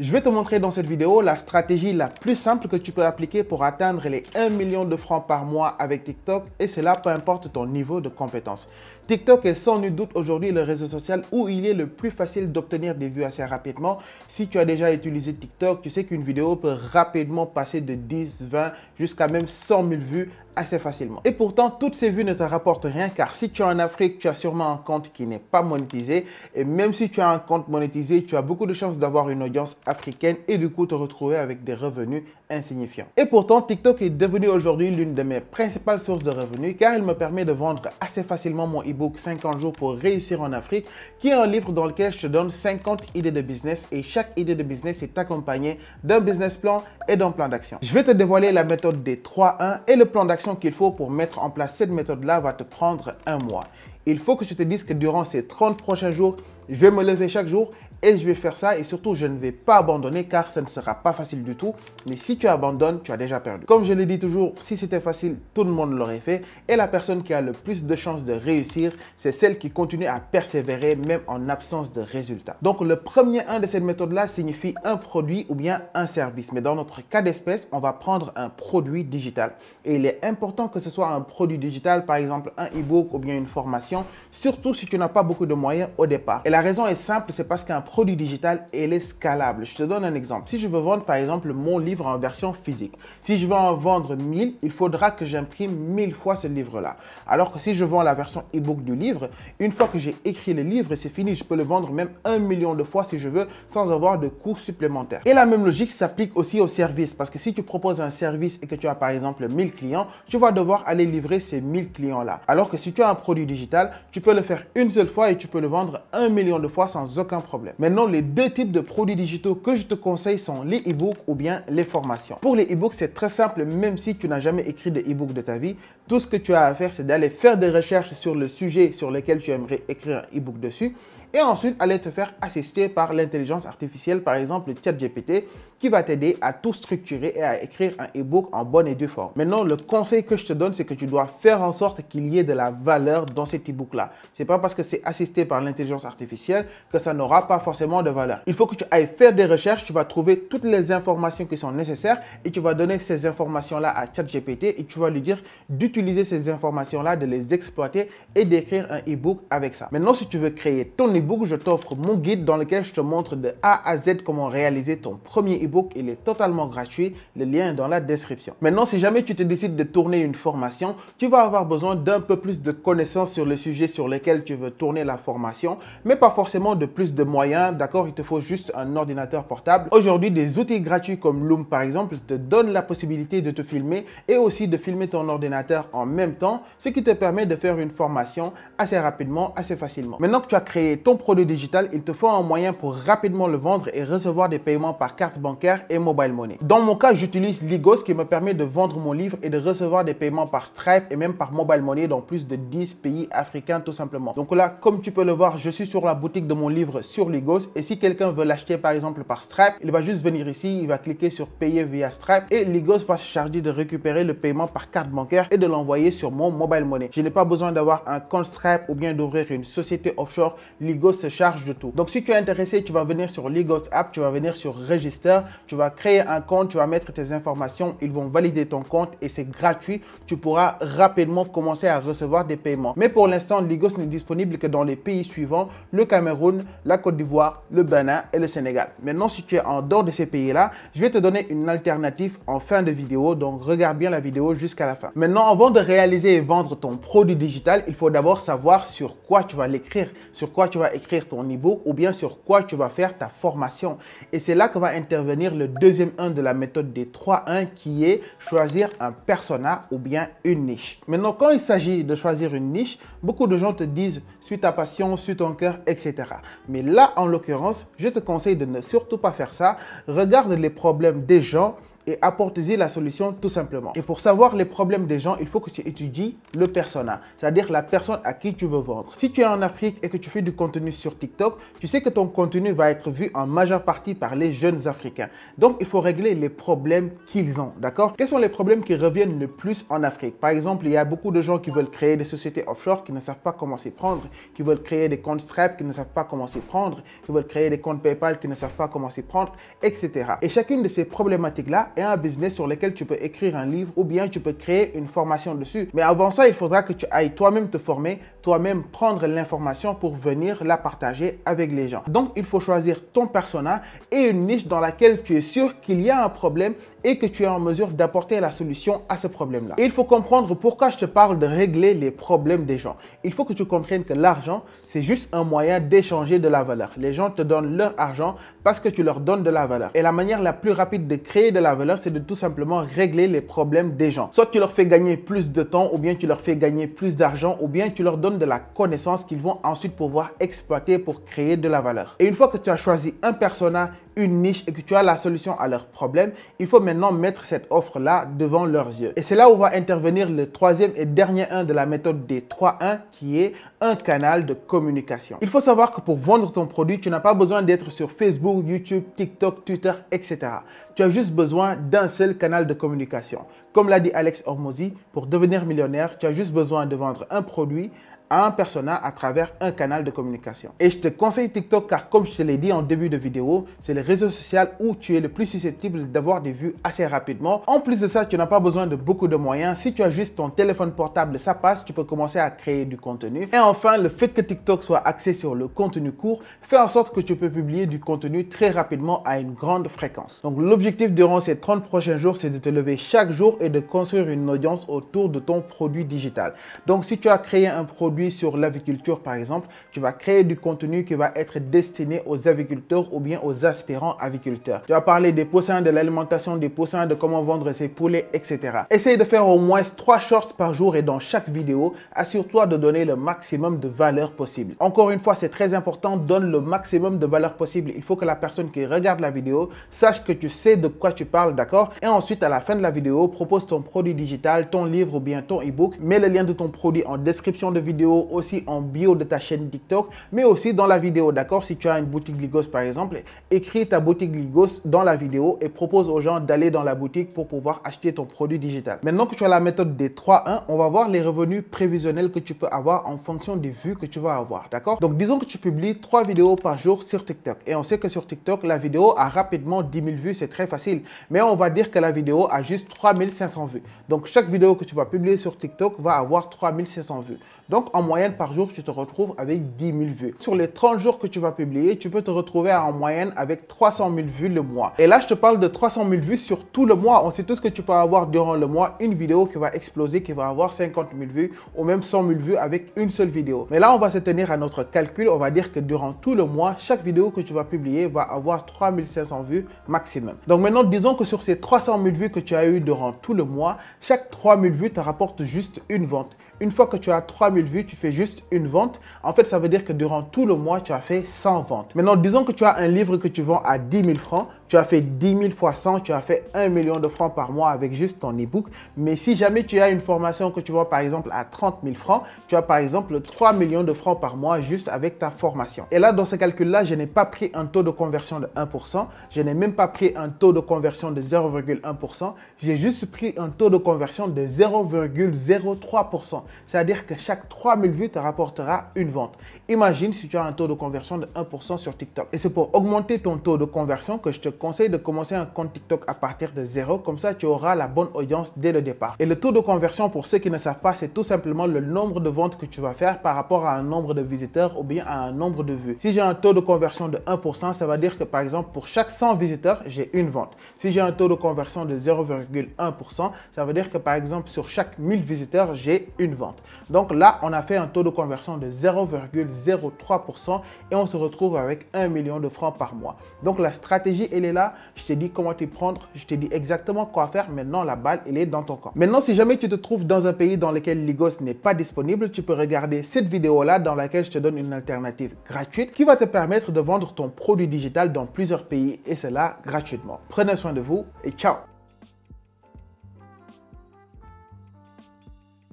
Je vais te montrer dans cette vidéo la stratégie la plus simple que tu peux appliquer pour atteindre les 1 million de francs par mois avec TikTok et cela peu importe ton niveau de compétence. TikTok est sans nul doute aujourd'hui le réseau social où il est le plus facile d'obtenir des vues assez rapidement. Si tu as déjà utilisé TikTok, tu sais qu'une vidéo peut rapidement passer de 10, 20 jusqu'à même 100 000 vues assez facilement. Et pourtant, toutes ces vues ne te rapportent rien car si tu es en Afrique, tu as sûrement un compte qui n'est pas monétisé. Et même si tu as un compte monétisé, tu as beaucoup de chances d'avoir une audience africaine et du coup te retrouver avec des revenus insignifiant. Et pourtant, TikTok est devenu aujourd'hui l'une de mes principales sources de revenus car il me permet de vendre assez facilement mon e-book 50 jours pour réussir en Afrique, qui est un livre dans lequel je te donne 50 idées de business et chaque idée de business est accompagnée d'un business plan et d'un plan d'action. Je vais te dévoiler la méthode des 3-1 et le plan d'action qu'il faut pour mettre en place cette méthode-là va te prendre un mois. Il faut que je te dise que durant ces 30 prochains jours, je vais me lever chaque jour et je vais faire ça et surtout je ne vais pas abandonner car ce ne sera pas facile du tout. Mais si tu abandonnes, tu as déjà perdu. Comme je le dis toujours, si c'était facile, tout le monde l'aurait fait et la personne qui a le plus de chances de réussir, c'est celle qui continue à persévérer même en absence de résultats. Donc le premier un de cette méthode-là signifie un produit ou bien un service. Mais dans notre cas d'espèce, on va prendre un produit digital et il est important que ce soit un produit digital, par exemple un e-book ou bien une formation, surtout si tu n'as pas beaucoup de moyens au départ. Et la raison est simple, c'est parce qu'un produit digital, elle est scalable. Je te donne un exemple. Si je veux vendre, par exemple, mon livre en version physique, si je veux en vendre 1000, il faudra que j'imprime 1000 fois ce livre-là. Alors que si je vends la version e-book du livre, une fois que j'ai écrit le livre, c'est fini. Je peux le vendre même un million de fois si je veux, sans avoir de coûts supplémentaires. Et la même logique s'applique aussi aux services, parce que si tu proposes un service et que tu as, par exemple, 1000 clients, tu vas devoir aller livrer ces 1000 clients-là. Alors que si tu as un produit digital, tu peux le faire une seule fois et tu peux le vendre un million de fois sans aucun problème. Maintenant, les deux types de produits digitaux que je te conseille sont les e-books ou bien les formations. Pour les e-books, c'est très simple, même si tu n'as jamais écrit de e-book de ta vie, tout ce que tu as à faire, c'est d'aller faire des recherches sur le sujet sur lequel tu aimerais écrire un e-book dessus et ensuite aller te faire assister par l'intelligence artificielle, par exemple le ChatGPT, qui va t'aider à tout structurer et à écrire un e-book en bonne et due forme. Maintenant, le conseil que je te donne, c'est que tu dois faire en sorte qu'il y ait de la valeur dans cet e-book-là. C'est pas parce que c'est assisté par l'intelligence artificielle que ça n'aura pas forcément de valeur. Il faut que tu ailles faire des recherches, tu vas trouver toutes les informations qui sont nécessaires et tu vas donner ces informations-là à ChatGPT et tu vas lui dire du utiliser ces informations-là, de les exploiter et d'écrire un e-book avec ça. Maintenant, si tu veux créer ton e-book, je t'offre mon guide dans lequel je te montre de A à Z comment réaliser ton premier e-book. Il est totalement gratuit. Le lien est dans la description. Maintenant, si jamais tu te décides de tourner une formation, tu vas avoir besoin d'un peu plus de connaissances sur le sujet sur lequel tu veux tourner la formation, mais pas forcément de plus de moyens. D'accord, il te faut juste un ordinateur portable. Aujourd'hui, des outils gratuits comme Loom, par exemple, te donnent la possibilité de te filmer et aussi de filmer ton ordinateur en même temps, ce qui te permet de faire une formation assez rapidement, assez facilement. Maintenant que tu as créé ton produit digital, il te faut un moyen pour rapidement le vendre et recevoir des paiements par carte bancaire et mobile money. Dans mon cas, j'utilise Ligos qui me permet de vendre mon livre et de recevoir des paiements par Stripe et même par mobile money dans plus de 10 pays africains tout simplement. Donc là, comme tu peux le voir, je suis sur la boutique de mon livre sur Ligos et si quelqu'un veut l'acheter par exemple par Stripe, il va juste venir ici, il va cliquer sur payer via Stripe et Ligos va se charger de récupérer le paiement par carte bancaire et de envoyer sur mon mobile money. Je n'ai pas besoin d'avoir un compte Stripe ou bien d'ouvrir une société offshore. Ligos se charge de tout. Donc si tu es intéressé, tu vas venir sur Ligos App, tu vas venir sur Register, tu vas créer un compte, tu vas mettre tes informations, ils vont valider ton compte et c'est gratuit. Tu pourras rapidement commencer à recevoir des paiements. Mais pour l'instant, Ligos n'est disponible que dans les pays suivants, le Cameroun, la Côte d'Ivoire, le Bénin et le Sénégal. Maintenant, si tu es en dehors de ces pays-là, je vais te donner une alternative en fin de vidéo. Donc regarde bien la vidéo jusqu'à la fin. Maintenant, on va avant de réaliser et vendre ton produit digital, il faut d'abord savoir sur quoi tu vas l'écrire, sur quoi tu vas écrire ton e ou bien sur quoi tu vas faire ta formation. Et c'est là que va intervenir le deuxième 1 de la méthode des 3-1 qui est choisir un persona ou bien une niche. Maintenant, quand il s'agit de choisir une niche, beaucoup de gens te disent suis ta passion, suis ton cœur, etc. Mais là, en l'occurrence, je te conseille de ne surtout pas faire ça. Regarde les problèmes des gens et apportez-y la solution tout simplement. Et pour savoir les problèmes des gens, il faut que tu étudies le persona, c'est-à-dire la personne à qui tu veux vendre. Si tu es en Afrique et que tu fais du contenu sur TikTok, tu sais que ton contenu va être vu en majeure partie par les jeunes Africains. Donc, il faut régler les problèmes qu'ils ont, d'accord Quels sont les problèmes qui reviennent le plus en Afrique Par exemple, il y a beaucoup de gens qui veulent créer des sociétés offshore qui ne savent pas comment s'y prendre, qui veulent créer des comptes Stripe qui ne savent pas comment s'y prendre, qui veulent créer des comptes PayPal qui ne savent pas comment s'y prendre, etc. Et chacune de ces problématiques-là et un business sur lequel tu peux écrire un livre ou bien tu peux créer une formation dessus. Mais avant ça, il faudra que tu ailles toi-même te former, toi-même prendre l'information pour venir la partager avec les gens. Donc, il faut choisir ton persona et une niche dans laquelle tu es sûr qu'il y a un problème et que tu es en mesure d'apporter la solution à ce problème-là. Il faut comprendre pourquoi je te parle de régler les problèmes des gens. Il faut que tu comprennes que l'argent, c'est juste un moyen d'échanger de la valeur. Les gens te donnent leur argent parce que tu leur donnes de la valeur. Et la manière la plus rapide de créer de la valeur, c'est de tout simplement régler les problèmes des gens. Soit tu leur fais gagner plus de temps, ou bien tu leur fais gagner plus d'argent, ou bien tu leur donnes de la connaissance qu'ils vont ensuite pouvoir exploiter pour créer de la valeur. Et une fois que tu as choisi un persona, une niche et que tu as la solution à leurs problèmes, il faut maintenant mettre cette offre-là devant leurs yeux. Et c'est là où va intervenir le troisième et dernier un de la méthode des 3-1 qui est un canal de communication. Il faut savoir que pour vendre ton produit, tu n'as pas besoin d'être sur Facebook, YouTube, TikTok, Twitter, etc. Tu as juste besoin d'un seul canal de communication. Comme l'a dit Alex Hormozy, pour devenir millionnaire, tu as juste besoin de vendre un produit, un persona à travers un canal de communication. Et je te conseille TikTok car comme je te l'ai dit en début de vidéo, c'est le réseau social où tu es le plus susceptible d'avoir des vues assez rapidement. En plus de ça, tu n'as pas besoin de beaucoup de moyens. Si tu as juste ton téléphone portable, ça passe, tu peux commencer à créer du contenu. Et enfin, le fait que TikTok soit axé sur le contenu court fait en sorte que tu peux publier du contenu très rapidement à une grande fréquence. Donc l'objectif durant ces 30 prochains jours, c'est de te lever chaque jour et de construire une audience autour de ton produit digital. Donc si tu as créé un produit sur l'aviculture par exemple, tu vas créer du contenu qui va être destiné aux aviculteurs ou bien aux aspirants aviculteurs. Tu vas parler des poussins, de l'alimentation des poussins, de comment vendre ses poulets, etc. Essaye de faire au moins trois shorts par jour et dans chaque vidéo, assure-toi de donner le maximum de valeur possible. Encore une fois, c'est très important, donne le maximum de valeur possible. Il faut que la personne qui regarde la vidéo sache que tu sais de quoi tu parles, d'accord Et ensuite, à la fin de la vidéo, propose ton produit digital, ton livre ou bien ton e-book. Mets le lien de ton produit en description de vidéo aussi en bio de ta chaîne TikTok, mais aussi dans la vidéo, d'accord Si tu as une boutique Ligos par exemple, écris ta boutique Ligos dans la vidéo et propose aux gens d'aller dans la boutique pour pouvoir acheter ton produit digital. Maintenant que tu as la méthode des 3-1, on va voir les revenus prévisionnels que tu peux avoir en fonction des vues que tu vas avoir, d'accord Donc disons que tu publies 3 vidéos par jour sur TikTok et on sait que sur TikTok, la vidéo a rapidement 10 000 vues, c'est très facile, mais on va dire que la vidéo a juste 3500 vues. Donc chaque vidéo que tu vas publier sur TikTok va avoir 3500 vues. Donc en moyenne par jour, tu te retrouves avec 10 000 vues. Sur les 30 jours que tu vas publier, tu peux te retrouver en moyenne avec 300 000 vues le mois. Et là, je te parle de 300 000 vues sur tout le mois. On sait tout ce que tu peux avoir durant le mois une vidéo qui va exploser, qui va avoir 50 000 vues ou même 100 000 vues avec une seule vidéo. Mais là, on va se tenir à notre calcul. On va dire que durant tout le mois, chaque vidéo que tu vas publier va avoir 3500 vues maximum. Donc maintenant, disons que sur ces 300 000 vues que tu as eu durant tout le mois, chaque 3000 vues te rapporte juste une vente. Une fois que tu as 3000 vu vues, tu fais juste une vente. En fait, ça veut dire que durant tout le mois, tu as fait 100 ventes. Maintenant, disons que tu as un livre que tu vends à 10 000 francs tu as fait 10 000 fois 100, tu as fait 1 million de francs par mois avec juste ton ebook. Mais si jamais tu as une formation que tu vois par exemple à 30 000 francs, tu as par exemple 3 millions de francs par mois juste avec ta formation. Et là, dans ce calcul-là, je n'ai pas pris un taux de conversion de 1%, je n'ai même pas pris un taux de conversion de 0,1%, j'ai juste pris un taux de conversion de 0,03%. C'est-à-dire que chaque 3 000 vues te rapportera une vente. Imagine si tu as un taux de conversion de 1% sur TikTok. Et c'est pour augmenter ton taux de conversion que je te conseille de commencer un compte TikTok à partir de zéro. Comme ça, tu auras la bonne audience dès le départ. Et le taux de conversion, pour ceux qui ne savent pas, c'est tout simplement le nombre de ventes que tu vas faire par rapport à un nombre de visiteurs ou bien à un nombre de vues. Si j'ai un taux de conversion de 1%, ça veut dire que par exemple, pour chaque 100 visiteurs, j'ai une vente. Si j'ai un taux de conversion de 0,1%, ça veut dire que par exemple, sur chaque 1000 visiteurs, j'ai une vente. Donc là, on a fait un taux de conversion de 0,1%. 0,3% et on se retrouve avec 1 million de francs par mois. Donc la stratégie, elle est là. Je t'ai dit comment t'y prendre, je t'ai dit exactement quoi faire. Maintenant, la balle, elle est dans ton camp. Maintenant, si jamais tu te trouves dans un pays dans lequel Ligos n'est pas disponible, tu peux regarder cette vidéo-là dans laquelle je te donne une alternative gratuite qui va te permettre de vendre ton produit digital dans plusieurs pays et cela gratuitement. Prenez soin de vous et ciao